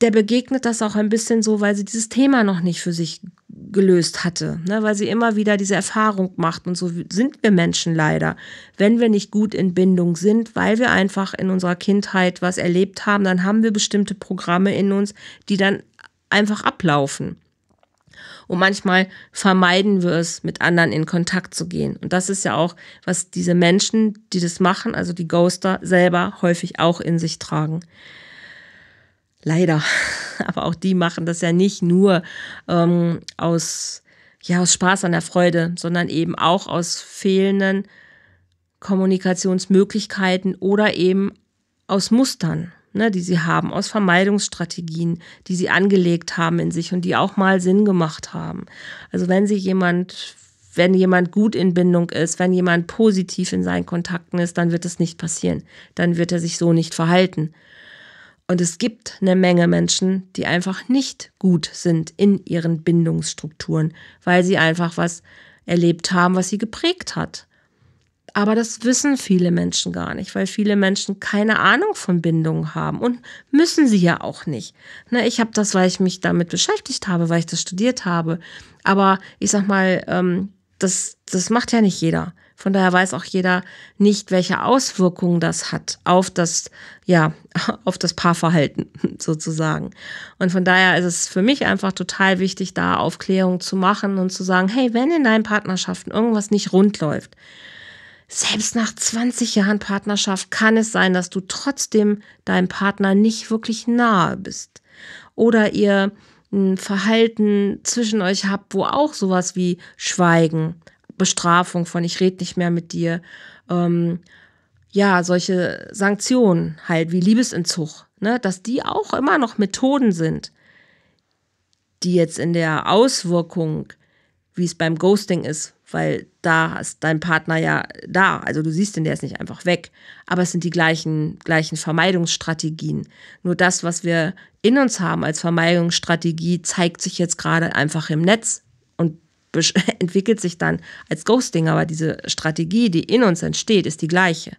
der begegnet das auch ein bisschen so, weil sie dieses Thema noch nicht für sich gelöst hatte, ne? weil sie immer wieder diese Erfahrung macht. Und so sind wir Menschen leider, wenn wir nicht gut in Bindung sind, weil wir einfach in unserer Kindheit was erlebt haben, dann haben wir bestimmte Programme in uns, die dann einfach ablaufen. Und manchmal vermeiden wir es, mit anderen in Kontakt zu gehen. Und das ist ja auch, was diese Menschen, die das machen, also die Ghoster selber häufig auch in sich tragen. Leider. Aber auch die machen das ja nicht nur ähm, aus, ja, aus Spaß an der Freude, sondern eben auch aus fehlenden Kommunikationsmöglichkeiten oder eben aus Mustern, ne, die sie haben, aus Vermeidungsstrategien, die sie angelegt haben in sich und die auch mal Sinn gemacht haben. Also wenn sich jemand, wenn jemand gut in Bindung ist, wenn jemand positiv in seinen Kontakten ist, dann wird es nicht passieren. Dann wird er sich so nicht verhalten. Und es gibt eine Menge Menschen, die einfach nicht gut sind in ihren Bindungsstrukturen, weil sie einfach was erlebt haben, was sie geprägt hat. Aber das wissen viele Menschen gar nicht, weil viele Menschen keine Ahnung von Bindungen haben und müssen sie ja auch nicht. Na, ne, ich habe das, weil ich mich damit beschäftigt habe, weil ich das studiert habe. Aber ich sag mal, ähm, das, das macht ja nicht jeder. Von daher weiß auch jeder nicht, welche Auswirkungen das hat auf das, ja, auf das Paarverhalten sozusagen. Und von daher ist es für mich einfach total wichtig, da Aufklärung zu machen und zu sagen, hey, wenn in deinen Partnerschaften irgendwas nicht rund läuft, selbst nach 20 Jahren Partnerschaft kann es sein, dass du trotzdem deinem Partner nicht wirklich nahe bist. Oder ihr ein Verhalten zwischen euch habt, wo auch sowas wie Schweigen, Bestrafung von ich rede nicht mehr mit dir, ähm, ja, solche Sanktionen halt wie Liebesentzug, ne, dass die auch immer noch Methoden sind, die jetzt in der Auswirkung, wie es beim Ghosting ist, weil da ist dein Partner ja da. Also du siehst ihn, der ist nicht einfach weg. Aber es sind die gleichen, gleichen Vermeidungsstrategien. Nur das, was wir in uns haben als Vermeidungsstrategie, zeigt sich jetzt gerade einfach im Netz und entwickelt sich dann als Ghosting. Aber diese Strategie, die in uns entsteht, ist die gleiche.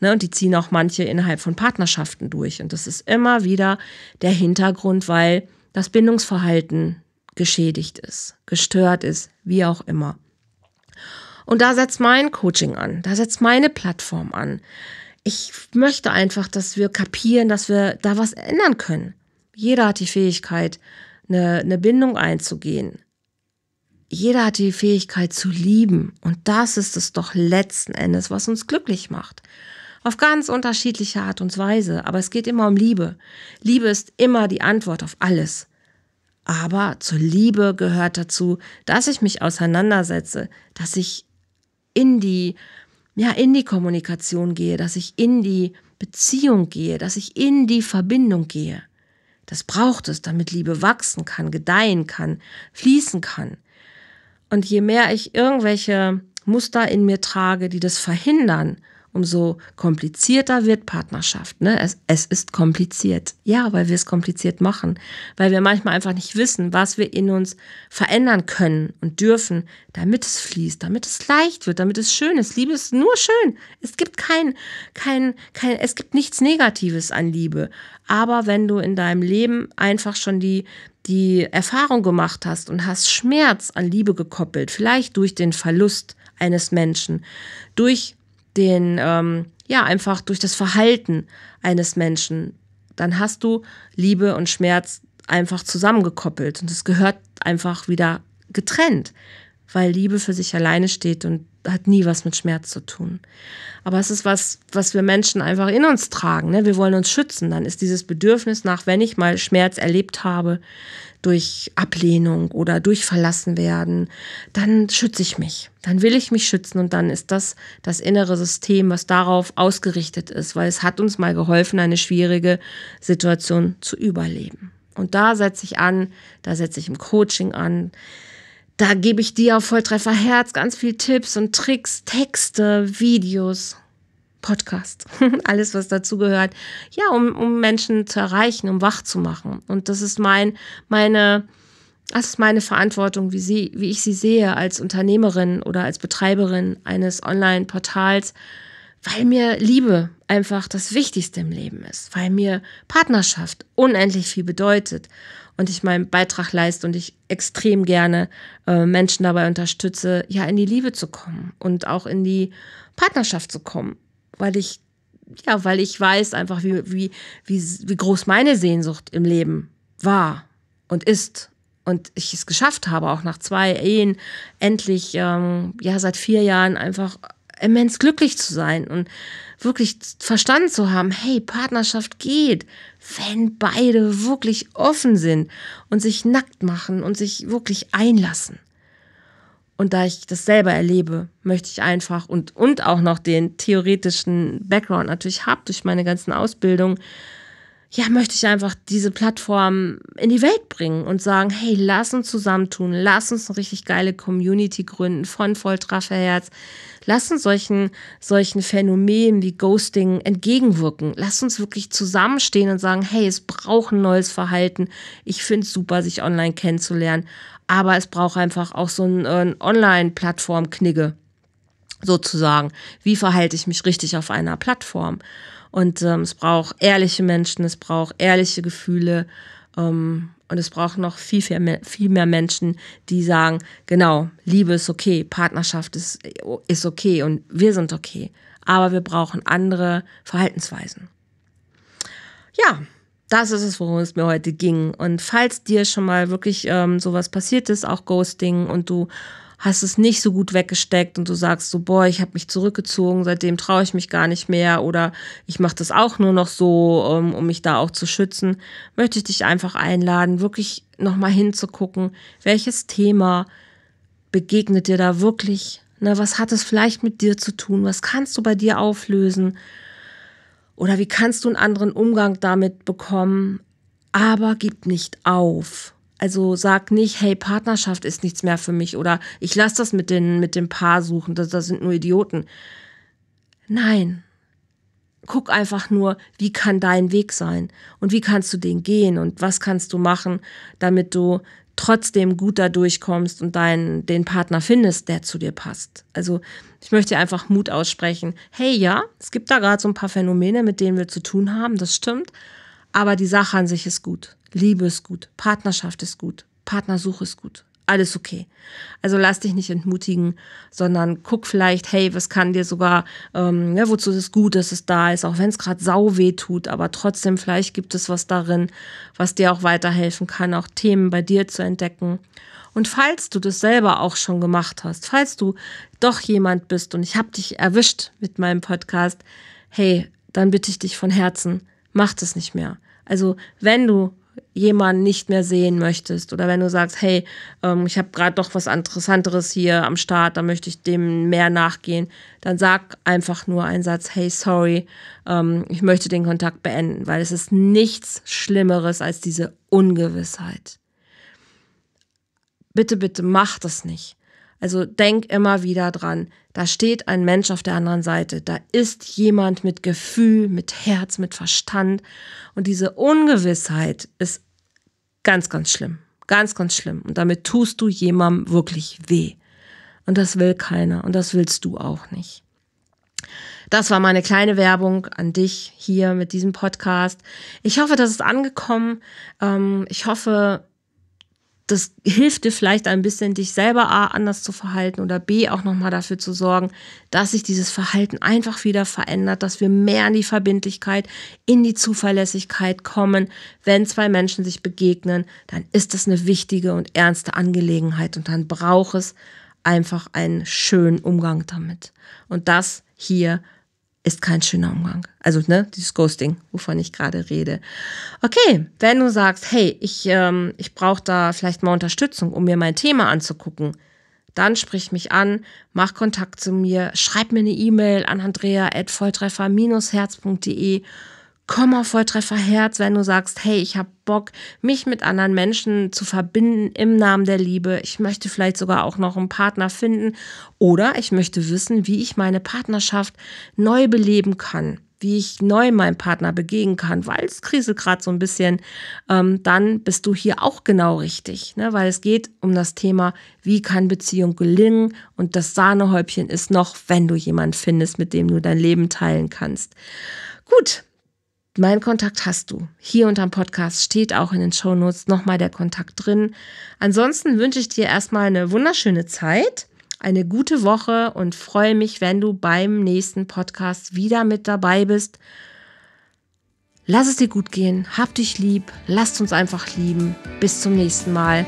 Ne, und die ziehen auch manche innerhalb von Partnerschaften durch. Und das ist immer wieder der Hintergrund, weil das Bindungsverhalten geschädigt ist, gestört ist, wie auch immer. Und da setzt mein Coaching an, da setzt meine Plattform an. Ich möchte einfach, dass wir kapieren, dass wir da was ändern können. Jeder hat die Fähigkeit, eine, eine Bindung einzugehen. Jeder hat die Fähigkeit zu lieben. Und das ist es doch letzten Endes, was uns glücklich macht auf ganz unterschiedliche Art und Weise, aber es geht immer um Liebe. Liebe ist immer die Antwort auf alles. Aber zur Liebe gehört dazu, dass ich mich auseinandersetze, dass ich in die, ja, in die Kommunikation gehe, dass ich in die Beziehung gehe, dass ich in die Verbindung gehe. Das braucht es, damit Liebe wachsen kann, gedeihen kann, fließen kann. Und je mehr ich irgendwelche Muster in mir trage, die das verhindern, umso komplizierter wird Partnerschaft. Ne? Es, es ist kompliziert. Ja, weil wir es kompliziert machen. Weil wir manchmal einfach nicht wissen, was wir in uns verändern können und dürfen, damit es fließt, damit es leicht wird, damit es schön ist. Liebe ist nur schön. Es gibt kein, kein, kein, es gibt nichts Negatives an Liebe. Aber wenn du in deinem Leben einfach schon die, die Erfahrung gemacht hast und hast Schmerz an Liebe gekoppelt, vielleicht durch den Verlust eines Menschen, durch den, ähm, ja, einfach durch das Verhalten eines Menschen, dann hast du Liebe und Schmerz einfach zusammengekoppelt und es gehört einfach wieder getrennt weil Liebe für sich alleine steht und hat nie was mit Schmerz zu tun. Aber es ist was, was wir Menschen einfach in uns tragen. Ne? Wir wollen uns schützen. Dann ist dieses Bedürfnis nach, wenn ich mal Schmerz erlebt habe, durch Ablehnung oder durch verlassen werden, dann schütze ich mich. Dann will ich mich schützen und dann ist das das innere System, was darauf ausgerichtet ist, weil es hat uns mal geholfen, eine schwierige Situation zu überleben. Und da setze ich an, da setze ich im Coaching an, da gebe ich dir auf Volltreffer Herz ganz viel Tipps und Tricks, Texte, Videos, Podcast, alles was dazu gehört. Ja, um, um Menschen zu erreichen, um wach zu machen. Und das ist mein, meine, das ist meine Verantwortung, wie, sie, wie ich sie sehe als Unternehmerin oder als Betreiberin eines Online-Portals, weil mir Liebe einfach das Wichtigste im Leben ist, weil mir Partnerschaft unendlich viel bedeutet und ich meinen Beitrag leiste und ich extrem gerne äh, Menschen dabei unterstütze, ja, in die Liebe zu kommen und auch in die Partnerschaft zu kommen, weil ich ja, weil ich weiß einfach, wie, wie, wie, wie groß meine Sehnsucht im Leben war und ist. Und ich es geschafft habe, auch nach zwei Ehen, endlich, ähm, ja, seit vier Jahren einfach immens glücklich zu sein. Und wirklich verstanden zu haben, hey, Partnerschaft geht, wenn beide wirklich offen sind und sich nackt machen und sich wirklich einlassen. Und da ich das selber erlebe, möchte ich einfach und, und auch noch den theoretischen Background natürlich habe durch meine ganzen Ausbildungen, ja, möchte ich einfach diese Plattform in die Welt bringen und sagen, hey, lass uns zusammentun, lass uns eine richtig geile Community gründen von Volltrafferherz. Lass uns solchen, solchen Phänomenen wie Ghosting entgegenwirken. Lass uns wirklich zusammenstehen und sagen, hey, es braucht ein neues Verhalten. Ich finde es super, sich online kennenzulernen. Aber es braucht einfach auch so ein, äh, ein Online-Plattform-Knigge sozusagen. Wie verhalte ich mich richtig auf einer Plattform? Und ähm, es braucht ehrliche Menschen, es braucht ehrliche Gefühle. Ähm, und es braucht noch viel, viel mehr, viel mehr Menschen, die sagen, genau, Liebe ist okay, Partnerschaft ist, ist okay und wir sind okay. Aber wir brauchen andere Verhaltensweisen. Ja, das ist es, worum es mir heute ging. Und falls dir schon mal wirklich ähm, sowas passiert ist, auch Ghosting und du hast es nicht so gut weggesteckt und du sagst so, boah, ich habe mich zurückgezogen, seitdem traue ich mich gar nicht mehr oder ich mache das auch nur noch so, ähm, um, mich da auch zu schützen, möchte ich dich einfach einladen, wirklich nochmal hinzugucken, welches Thema begegnet dir da wirklich? Na, was hat es vielleicht mit dir zu tun? Was kannst du bei dir auflösen? Oder wie kannst du einen anderen Umgang damit bekommen? Aber gib nicht auf. Also sag nicht, hey, Partnerschaft ist nichts mehr für mich oder ich lasse das mit, den, mit dem Paar suchen, das, das sind nur Idioten. Nein. Guck einfach nur, wie kann dein Weg sein und wie kannst du den gehen und was kannst du machen, damit du trotzdem gut da durchkommst und deinen, den Partner findest, der zu dir passt. Also ich möchte einfach Mut aussprechen. Hey ja, es gibt da gerade so ein paar Phänomene, mit denen wir zu tun haben, das stimmt, aber die Sache an sich ist gut. Liebe ist gut, Partnerschaft ist gut, Partnersuche ist gut, alles okay. Also lass dich nicht entmutigen, sondern guck vielleicht, hey, was kann dir sogar, ähm, ne, wozu ist es gut, dass es da ist, auch wenn es gerade sau weh tut, aber trotzdem vielleicht gibt es was darin, was dir auch weiterhelfen kann, auch Themen bei dir zu entdecken. Und falls du das selber auch schon gemacht hast, falls du doch jemand bist und ich habe dich erwischt mit meinem Podcast, hey, dann bitte ich dich von Herzen, mach das nicht mehr. Also wenn du jemanden nicht mehr sehen möchtest oder wenn du sagst, hey, ähm, ich habe gerade doch was Interessanteres hier am Start, da möchte ich dem mehr nachgehen, dann sag einfach nur einen Satz, hey, sorry, ähm, ich möchte den Kontakt beenden, weil es ist nichts Schlimmeres als diese Ungewissheit. Bitte, bitte, mach das nicht. Also denk immer wieder dran, da steht ein Mensch auf der anderen Seite, da ist jemand mit Gefühl, mit Herz, mit Verstand und diese Ungewissheit ist ganz, ganz schlimm, ganz, ganz schlimm und damit tust du jemandem wirklich weh und das will keiner und das willst du auch nicht. Das war meine kleine Werbung an dich hier mit diesem Podcast. Ich hoffe, das ist angekommen. Ähm, ich hoffe, das hilft dir vielleicht ein bisschen, dich selber A, anders zu verhalten oder B, auch nochmal dafür zu sorgen, dass sich dieses Verhalten einfach wieder verändert, dass wir mehr in die Verbindlichkeit, in die Zuverlässigkeit kommen. Wenn zwei Menschen sich begegnen, dann ist das eine wichtige und ernste Angelegenheit und dann braucht es einfach einen schönen Umgang damit. Und das hier ist kein schöner Umgang. Also, ne, dieses Ghosting, wovon ich gerade rede. Okay, wenn du sagst, hey, ich, ähm, ich brauche da vielleicht mal Unterstützung, um mir mein Thema anzugucken, dann sprich mich an, mach Kontakt zu mir, schreib mir eine E-Mail an andrea.volltreffer-herz.de komm auf Volltreffer Herz, wenn du sagst, hey, ich habe Bock, mich mit anderen Menschen zu verbinden im Namen der Liebe. Ich möchte vielleicht sogar auch noch einen Partner finden oder ich möchte wissen, wie ich meine Partnerschaft neu beleben kann wie ich neu meinem Partner begegnen kann, weil es kriselt gerade so ein bisschen, ähm, dann bist du hier auch genau richtig, ne? weil es geht um das Thema, wie kann Beziehung gelingen und das Sahnehäubchen ist noch, wenn du jemanden findest, mit dem du dein Leben teilen kannst. Gut, mein Kontakt hast du. Hier unterm Podcast steht auch in den Shownotes nochmal der Kontakt drin. Ansonsten wünsche ich dir erstmal eine wunderschöne Zeit, eine gute Woche und freue mich, wenn du beim nächsten Podcast wieder mit dabei bist. Lass es dir gut gehen, hab dich lieb, lasst uns einfach lieben. Bis zum nächsten Mal.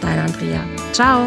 Dein Andrea. Ciao.